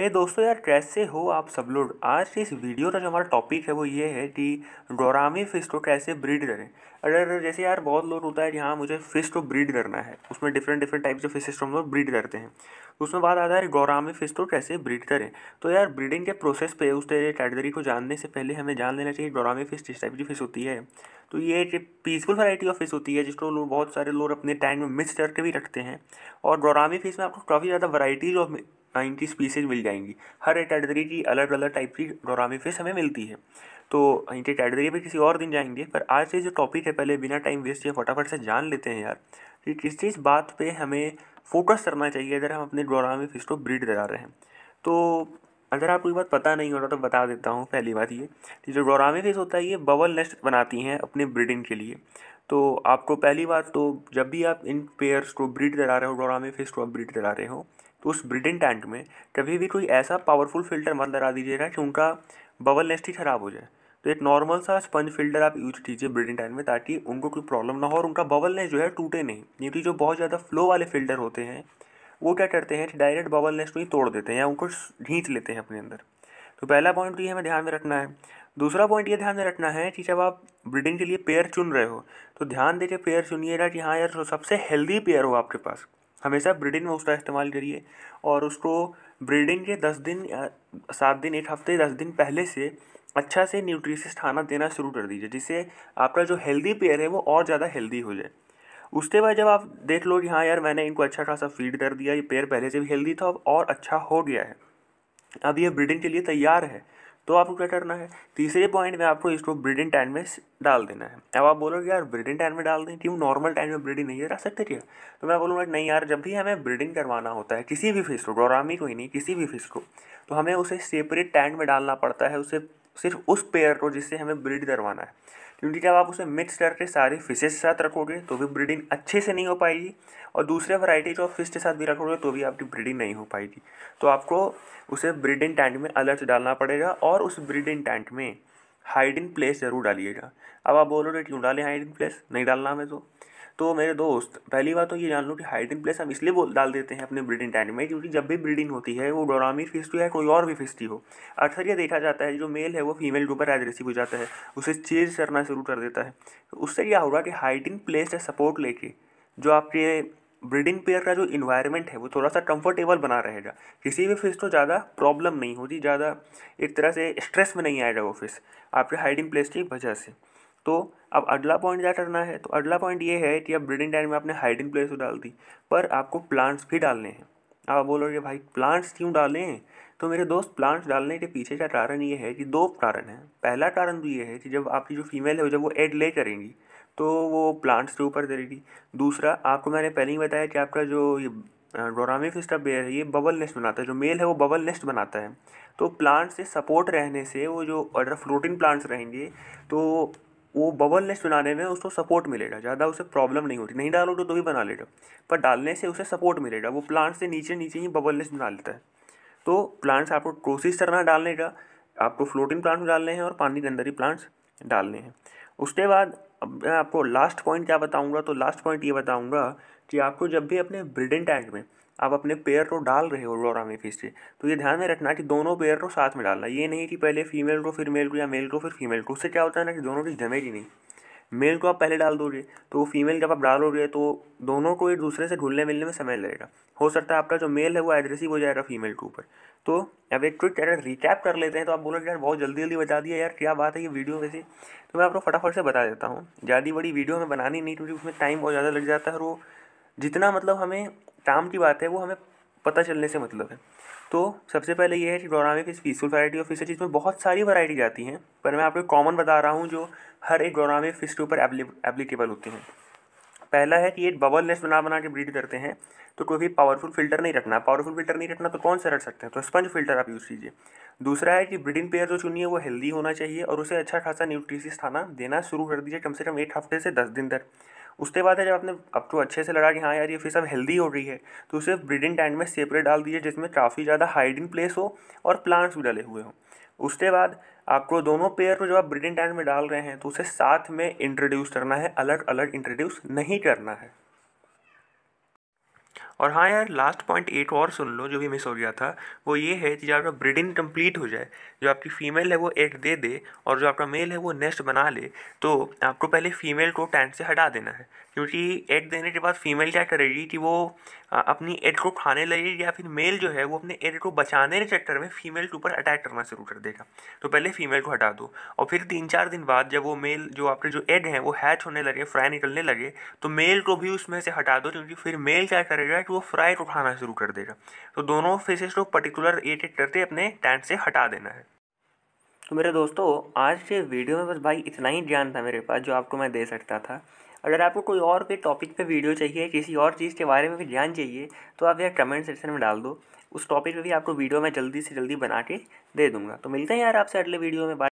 हे hey दोस्तों यार कैसे हो आप सब लोग आज की इस वीडियो का जो हमारा टॉपिक है वो ये है कि डोरामी फिश को कैसे ब्रीड करें अगर जैसे यार बहुत लोग होता है कि हाँ मुझे फ़िश को ब्रीड करना है उसमें different different types of fishes को हम लोग ब्रीड करते हैं तो उसमें बात आता है डोरामी फिश को कैसे ब्रीड करें तो यार ब्रीडिंग के प्रोसेस पे उस कैटेगरी को जानने से पहले हमें जान लेना चाहिए डोरामी फिश किस टाइप की फिश होती है तो ये एक पीसफुल वैरायटी ऑफ फिश होती है जिसको लोग बहुत सारे लोग अपने टैंक में मिक्स करके भी रखते हैं और डोरामी फिश में आपको काफ़ी ज़्यादा वराइटीज़ ऑफ नाइन्टी स्पीसीज मिल जाएंगी हर एटाडरी की अलग अलग टाइप की डोरामी फिश हमें मिलती है तो इंटर कैटेगरी पे किसी और दिन जाएंगे पर आज से जो टॉपिक है पहले बिना टाइम वेस्ट किए फटाफट से जान लेते हैं यार कि किस चीज बात पे हमें फोकस करना चाहिए अगर हम अपने डोरामी फिश को ब्रीड करा रहे हैं तो अगर आपको ये बात पता नहीं होता तो बता देता हूँ पहली बात ये कि जो डोरामी फिश होता है ये बबल नेस्ट बनाती हैं अपने ब्रीडिंग के लिए तो आपको पहली बात तो जब भी आप इन पेयर्स को ब्रीड करा रहे हो डोरामी फिश को आप ब्रीड करा रहे हो तो उस ब्रिडन टैंक में कभी भी कोई ऐसा पावरफुल फिल्टर मत लगा दीजिएगा कि उनका बबल नेस्ट ही ख़राब हो जाए तो एक नॉर्मल सा स्पंज फिल्टर आप यूज कीजिए ब्रिडन टैंक में ताकि उनको कोई प्रॉब्लम ना हो और उनका बबल नेस्ट जो है टूटे नहीं क्योंकि जो बहुत ज़्यादा फ्लो वाले फिल्टर होते हैं वो क्या करते हैं डायरेक्ट बबल नेस्ट को ही तोड़ देते हैं या उनको खींच लेते हैं अपने अंदर तो पहला पॉइंट तो ये हमें ध्यान में रखना है दूसरा पॉइंट ये ध्यान में रखना है कि जब आप ब्रीडिंग के लिए पेयर चुन रहे हो तो ध्यान दे पेयर चुनिएगा कि हाँ यार सबसे हेल्दी पेयर हो आपके पास हमेशा ब्रीडिंग में उसका इस्तेमाल करिए और उसको ब्रीडिंग के दस दिन सात दिन एक हफ्ते दस दिन पहले से अच्छा से न्यूट्रिशियस खाना देना शुरू कर दीजिए जिससे आपका जो हेल्दी पेयर है वो और ज़्यादा हेल्दी हो जाए उसके बाद जब आप देख लो कि हाँ यार मैंने इनको अच्छा खासा फीड कर दिया ये पेयर पहले से भी हेल्दी था और अच्छा हो गया है अब ये ब्रीडिंग के लिए तैयार है तो आपको क्या करना है तीसरे पॉइंट में आपको इसको ब्रीडिंग टाइम में डाल देना है अब आप बोलोगे यार ब्रीडिंग टाइम में डाल दें क्यों नॉर्मल टाइम में ब्रीडिंग नहीं करा सकते क्या तो मैं बोलूँगा नहीं यार जब भी हमें ब्रीडिंग करवाना होता है किसी भी फिश को डोरामी कोई नहीं किसी भी फिश को तो हमें उसे सेपरेट टैंक में डालना पड़ता है उसे सिर्फ उस पेयर को जिससे हमें ब्रीड करवाना है क्योंकि जब आप उसे मिक्स करके सारे फिशेज के साथ रखोगे तो भी ब्रीडिंग अच्छे से नहीं हो पाएगी और दूसरे वैरायटी जो फिश के साथ भी रखोगे तो भी आपकी ब्रीडिंग नहीं हो पाएगी तो आपको उसे ब्रीडिंग टैंक में अलर्ट डालना पड़ेगा और उस ब्रीडिंग टैंक में हाइड इन प्लेस ज़रूर डालिएगा अब आप बोल रहे क्यों डालें हाइड इन प्लेस नहीं डालना हमें तो तो मेरे दोस्त पहली बात तो ये जान लो कि हाइड इन प्लेस हम इसलिए बोल डाल देते हैं अपने ब्रीडिंग टाइम में क्योंकि जब भी ब्रीडिंग होती है वो डोरामी फिस्टी है कोई और भी फिस्टी हो अक्सर ये देखा जाता है जो मेल है वो फीमेल के ऊपर एग्रेसिव हो जाता है उसे चेज करना शुरू कर देता है उससे क्या होगा कि हाइड इन प्लेस या सपोर्ट लेके जो आपके ब्रीडिंग पेयर का जो इन्वायरमेंट है वो थोड़ा सा कंफर्टेबल बना रहेगा किसी भी फिश को ज़्यादा प्रॉब्लम नहीं होगी ज़्यादा एक तरह से स्ट्रेस में नहीं आएगा वो फिश आपके हाइडिंग प्लेस की वजह से तो अब अगला पॉइंट क्या करना है तो अगला पॉइंट ये है कि अब ब्रीडिंग टाइम में आपने हाइडिंग प्लेस डाल दी पर आपको प्लांट्स भी डालने हैं आप बोलोगे भाई प्लांट्स क्यों डालें हैं तो मेरे दोस्त प्लांट्स डालने के पीछे का कारण ये है कि दो कारण हैं पहला कारण तो ये है कि जब आपकी जो फीमेल है जब वो एड ले करेंगी तो वो प्लांट्स के ऊपर करेगी दूसरा आपको मैंने पहले ही बताया कि आपका जो ये डोरामी फिस्टा बेयर है ये बबल नेस्ट बनाता है जो मेल है वो बबल नेस्ट बनाता है तो प्लांट्स से सपोर्ट रहने से वो जो अगर फ्लोटिंग प्लांट्स रहेंगे तो वो बबल नेस्ट बनाने में उसको सपोर्ट मिलेगा ज़्यादा उसे प्रॉब्लम नहीं होती नहीं डालोगे तो भी बना लेगा पर डालने से उसे सपोर्ट मिलेगा वो प्लांट्स से नीचे नीचे ही बबल नेस्ट बना लेता है तो प्लांट्स आपको कोशिश करना डालने का आपको फ्लोटिंग प्लांट्स डालने हैं और पानी के अंदर ही प्लांट्स डालने हैं उसके बाद अब मैं आपको लास्ट पॉइंट क्या बताऊंगा तो लास्ट पॉइंट ये बताऊंगा कि आपको जब भी अपने ब्रिडेंट टैंक में आप अपने पेयर को डाल रहे हो लोरामेफिस से तो ये ध्यान में रखना कि दोनों पेयर को साथ में डालना ये नहीं कि पहले फीमेल को फिर मेल को या मेल को फिर फीमेल को उससे क्या होता है ना कि दोनों की जमेगी नहीं मेल को आप पहले डाल दोगे तो वो फीमेल जब आप डालोगे तो दोनों को एक दूसरे से घुलने मिलने में समय लगेगा हो सकता है आपका जो मेल है वो एग्रेसिव हो जाएगा फीमेल के ऊपर तो अब एक ट्विक अगर रिकैप कर लेते हैं तो आप बोलोगे यार बहुत जल्दी जल्दी बता दिया यार क्या बात है ये वीडियो वैसे तो मैं आपको फटाफट से बता देता हूँ ज़्यादा बड़ी वीडियो हमें बनानी नहीं क्योंकि उसमें टाइम बहुत ज़्यादा लग जाता है और वो जितना मतलब हमें काम की बात है वो हमें पता चलने से मतलब है तो सबसे पहले ये है कि डोरामे की पीसफुल वैरायटी ऑफ फिशेज है जिसमें बहुत सारी वैरायटी जाती हैं पर मैं आपको कॉमन बता रहा हूँ जो हर एक डोरामे फिश के ऊपर एप्लीकेबल होती हैं पहला है कि ये बबल लेस बना बना के ब्रीड करते हैं तो कोई भी पावरफुल फिल्टर नहीं रखना पावरफुल फिल्टर नहीं रखना तो कौन सा रख सकते हैं तो स्पंज फिल्टर आप यूज़ कीजिए दूसरा है कि ब्रीडिंग पेयर जो चुनिए वो हेल्दी होना चाहिए और उसे अच्छा खासा न्यूट्रिशियस खाना देना शुरू कर दीजिए कम से कम एक हफ्ते से दस दिन तक उसके बाद है जब आपने अब तो अच्छे से लड़ा कि हाँ यार ये फिश अब हेल्दी हो रही है तो उसे ब्रीडिंग टैंक में सेपरेट डाल दीजिए जिसमें काफ़ी ज़्यादा हाइडिंग प्लेस हो और प्लांट्स भी डले हुए हों उसके बाद आपको दोनों पेयर को जब आप ब्रीडिंग टैंक में डाल रहे हैं तो उसे साथ में इंट्रोड्यूस करना है अलग अलग इंट्रोड्यूस नहीं करना है और हाँ यार लास्ट पॉइंट एक और सुन लो जो भी मिस हो गया था वो ये है कि जब आपका ब्रीडिंग कंप्लीट हो जाए जो आपकी फ़ीमेल है वो एग दे दे और जो आपका मेल है वो नेस्ट बना ले तो आपको पहले फ़ीमेल को टैंक से हटा देना है क्योंकि एग देने के बाद फ़ीमेल क्या करेगी कि वो अपनी एग को खाने लगेगी या फिर मेल जो है वो अपने एग को बचाने के चक्कर में फ़ीमेल के ऊपर अटैक करना शुरू कर देगा तो पहले फ़ीमेल को हटा दो और फिर तीन चार दिन बाद जब वो मेल जो आपके जो एग हैं वो हैच होने लगे फ्राई निकलने लगे तो मेल को भी उसमें से हटा दो क्योंकि फिर मेल क्या करेगा टू ऑफ राइट उठाना शुरू कर देगा तो दोनों फेसेस को पर्टिकुलर एक एक करके अपने टैंट से हटा देना है तो मेरे दोस्तों आज के वीडियो में बस भाई इतना ही ज्ञान था मेरे पास जो आपको मैं दे सकता था अगर आपको कोई और के टॉपिक पे वीडियो चाहिए किसी और चीज़ के बारे में भी ज्ञान चाहिए तो आप यार कमेंट सेक्शन में डाल दो उस टॉपिक पे भी आपको वीडियो मैं जल्दी से जल्दी बना के दे दूँगा तो मिलते हैं यार आपसे अगले वीडियो में